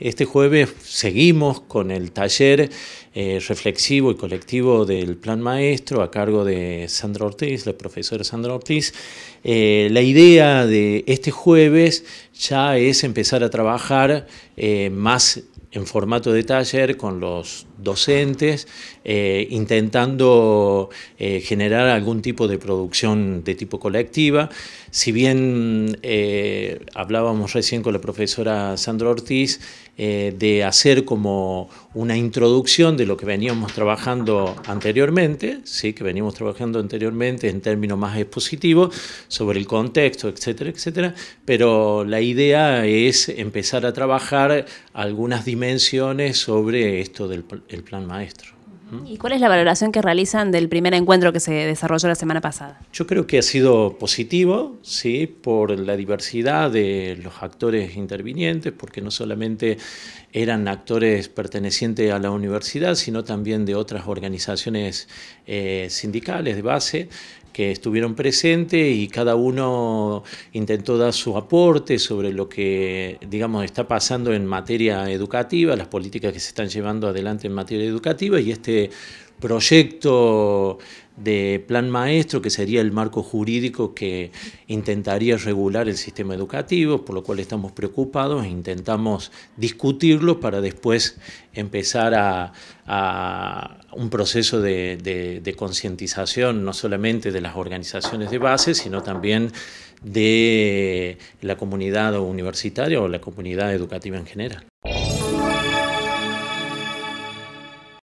este jueves seguimos con el taller eh, reflexivo y colectivo del Plan Maestro a cargo de Sandra Ortiz, la profesora Sandra Ortiz. Eh, la idea de este jueves ya es empezar a trabajar eh, más en formato de taller con los docentes, eh, intentando eh, generar algún tipo de producción de tipo colectiva. Si bien hablábamos recién con la profesora Sandra Ortiz de hacer como una introducción de lo que veníamos trabajando anteriormente, sí, que veníamos trabajando anteriormente en términos más expositivos, sobre el contexto, etcétera, etcétera, pero la idea es empezar a trabajar algunas dimensiones sobre esto del plan maestro. ¿Y cuál es la valoración que realizan del primer encuentro que se desarrolló la semana pasada? Yo creo que ha sido positivo, sí, por la diversidad de los actores intervinientes, porque no solamente eran actores pertenecientes a la universidad, sino también de otras organizaciones eh, sindicales de base que estuvieron presentes y cada uno intentó dar su aporte sobre lo que, digamos, está pasando en materia educativa, las políticas que se están llevando adelante en materia educativa y este proyecto de plan maestro, que sería el marco jurídico que intentaría regular el sistema educativo, por lo cual estamos preocupados e intentamos discutirlo para después empezar a, un proceso de concientización, no solamente de las organizaciones de base, sino también de la comunidad universitaria o la comunidad educativa en general.